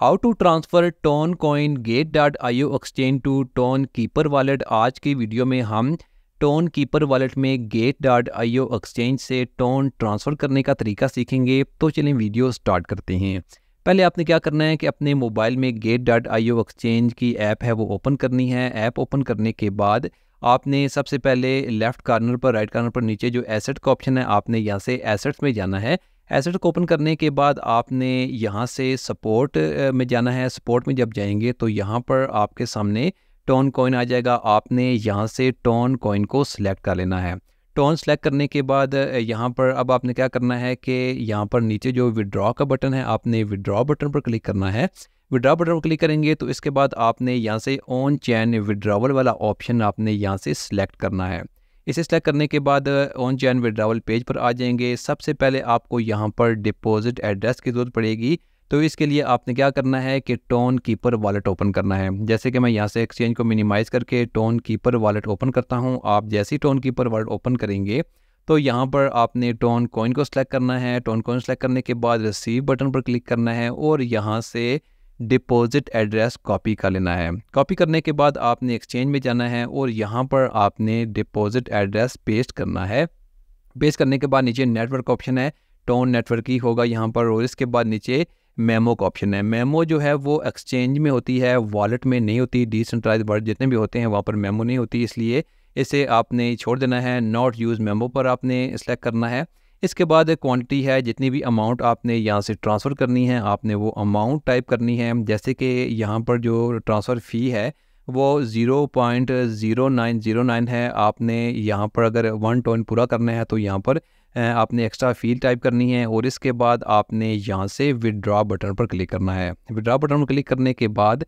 how to transfer Toncoin Gate dot I O exchange to Tonkeeper wallet आज की video में हम Tonkeeper wallet में Gate dot I O exchange से Ton transfer करने का तरीका सीखेंगे तो चलें वीडियो स्टार्ट करते हैं पहले आपने क्या करना है कि अपने मोबाइल में Gate dot I O exchange की ऐप है वो ओपन करनी है ऐप ओपन करने के बाद आपने सबसे पहले लेफ़्ट कार्नर पर राइट कार्नर पर नीचे जो एसेट का ऑप्शन है आपने यहाँ से एसेट्स में जाना है एसेट को तो ओपन करने के बाद आपने यहाँ से सपोर्ट में जाना है सपोर्ट में जब जाएंगे तो यहाँ पर आपके सामने टोन कॉइन आ जाएगा आपने यहाँ से टोन कॉइन को सिलेक्ट कर लेना है टोन सेलेक्ट करने के बाद यहाँ पर अब आपने क्या करना है कि यहाँ पर नीचे जो विड्रॉ का बटन है आपने विड्रॉ बटन पर क्लिक करना है विड्रॉ बटन पर क्लिक करेंगे तो इसके बाद आपने यहाँ से ऑन चैन विड्रावल वाला ऑप्शन आपने यहाँ से सिलेक्ट करना है इसे सेलेक्ट करने के बाद ऑन चैन विड्रावल पेज पर आ जाएंगे सबसे पहले आपको यहाँ पर डिपॉजिट एड्रेस की ज़रूरत पड़ेगी तो इसके लिए आपने क्या करना है कि टोन कीपर वॉलेट ओपन करना है जैसे कि मैं यहाँ से एक्सचेंज को मिनिमाइज़ करके टोन कीपर वॉलेट ओपन करता हूँ आप जैसे ही टोन कीपर वॉलेट ओपन करेंगे तो यहाँ पर आपने टोन कॉइन को सिलेक्ट करना है टोन कॉइन सेलेक्ट करने के बाद रिसीव बटन पर क्लिक करना है और यहाँ से डिपॉजिट एड्रेस कॉपी कर लेना है कॉपी करने के बाद आपने एक्सचेंज में जाना है और यहाँ पर आपने डिपॉजिट एड्रेस पेस्ट करना है पेस्ट करने के बाद नीचे नेटवर्क ऑप्शन है टोन नेटवर्क ही होगा यहाँ पर और इसके बाद नीचे मेमो का ऑप्शन है मेमो जो है वो एक्सचेंज में होती है वॉलेट में नहीं होती डिसेंट्राइज वर्ड जितने भी होते हैं वहाँ पर मेमो नहीं होती इसलिए इसे आपने छोड़ देना है नॉट यूज़ मेमो पर आपने सेलेक्ट करना है इसके बाद एक क्वांटिटी है जितनी भी अमाउंट आपने यहाँ से ट्रांसफ़र करनी है आपने वो अमाउंट टाइप करनी है जैसे कि यहाँ पर जो ट्रांसफ़र फ़ी है वो zero point zero nine zero nine है आपने यहाँ पर अगर वन टोन पूरा करना है तो यहाँ पर आपने एक्स्ट्रा फ़ी टाइप करनी है और इसके बाद आपने यहाँ से विदड्रा बटन पर क्लिक करना है विदड्रा बटन पर क्लिक करने के बाद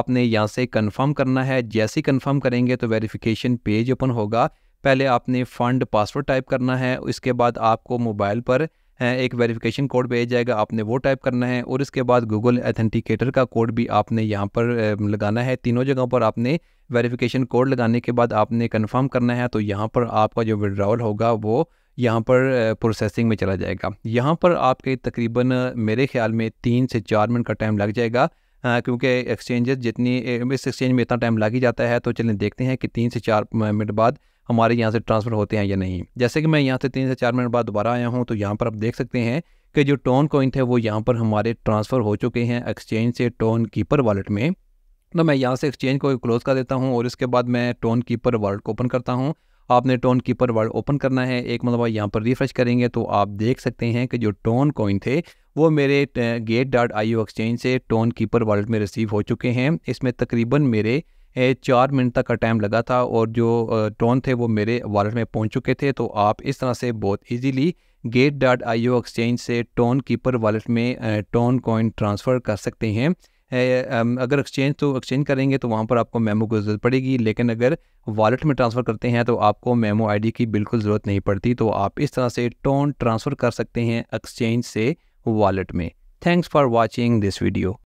आपने यहाँ से कन्फर्म करना है जैसे ही कन्फर्म करेंगे तो वेरिफिकेशन पेज ओपन होगा पहले आपने फ़ंड पासवर्ड टाइप करना है इसके बाद आपको मोबाइल पर एक वेरिफिकेशन कोड भेज जाएगा आपने वो टाइप करना है और इसके बाद गूगल एथेंटिकेटर का कोड भी आपने यहाँ पर लगाना है तीनों जगहों पर आपने वेरिफिकेशन कोड लगाने के बाद आपने कन्फर्म करना है तो यहाँ पर आपका जो विड्रावल होगा वो यहाँ पर प्रोसेसिंग में चला जाएगा यहाँ पर आपके तकरीबन मेरे ख्याल में तीन से चार मिनट का टाइम लग जाएगा क्योंकि एक्सचेंजेस जितनी इस एक्सचेंज में इतना टाइम लग ही जाता है तो चलिए देखते हैं कि तीन से चार मिनट बाद हमारे यहाँ से ट्रांसफ़र होते हैं या नहीं जैसे कि मैं यहाँ से तीन से चार मिनट बाद दोबारा आया हूँ तो यहाँ पर आप देख सकते हैं कि जो टोन कॉइन थे वो यहाँ पर हमारे ट्रांसफ़र हो चुके हैं एक्सचेंज से टोन कीपर वॉलेट में तो मैं यहाँ से एक्सचेंज को क्लोज़ कर देता हूँ और इसके बाद मैं टोन कीपर वॉलेट को ओपन करता हूँ आपने टोन कीपर वर्ल्ड ओपन करना है एक मतलब यहाँ पर रिफ्रेश करेंगे तो आप देख सकते हैं कि जो टोन कॉइन थे वो मेरे गेट डॉट आई एक्सचेंज से टोन कीपर वर्ल्ड में रिसीव हो चुके हैं इसमें तकरीबन मेरे चार मिनट तक का टाइम लगा था और जो ड्रोन थे वो मेरे वॉलेट में पहुंच चुके थे तो आप इस तरह से बहुत easily Gate dot I exchange से टोन कीपर वॉलेट में टोन कॉइन ट्रांसफ़र कर सकते हैं अगर एक्सचेंज तो एक्सचेंज करेंगे तो वहाँ पर आपको मेमो की ज़रूरत पड़ेगी लेकिन अगर वॉलेट में ट्रांसफ़र करते हैं तो आपको मेमो आईडी की बिल्कुल ज़रूरत नहीं पड़ती तो आप इस तरह से टोन ट्रांसफ़र कर सकते हैं एक्सचेंज से वॉलेट में thanks for watching this video